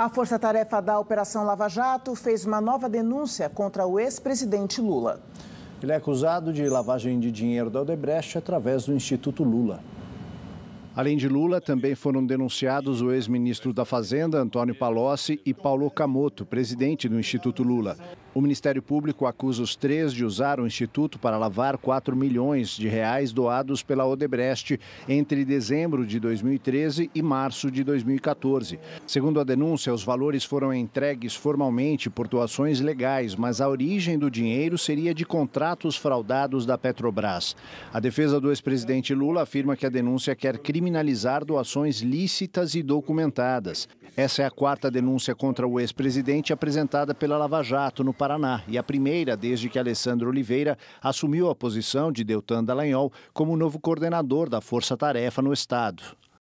A força-tarefa da Operação Lava Jato fez uma nova denúncia contra o ex-presidente Lula. Ele é acusado de lavagem de dinheiro da Odebrecht através do Instituto Lula. Além de Lula, também foram denunciados o ex-ministro da Fazenda, Antônio Palocci, e Paulo Camoto, presidente do Instituto Lula. O Ministério Público acusa os três de usar o Instituto para lavar 4 milhões de reais doados pela Odebrecht entre dezembro de 2013 e março de 2014. Segundo a denúncia, os valores foram entregues formalmente por doações legais, mas a origem do dinheiro seria de contratos fraudados da Petrobras. A defesa do ex-presidente Lula afirma que a denúncia quer criminalizar criminalizar doações lícitas e documentadas. Essa é a quarta denúncia contra o ex-presidente apresentada pela Lava Jato no Paraná e a primeira desde que Alessandro Oliveira assumiu a posição de Deltan Dallagnol como novo coordenador da Força Tarefa no Estado.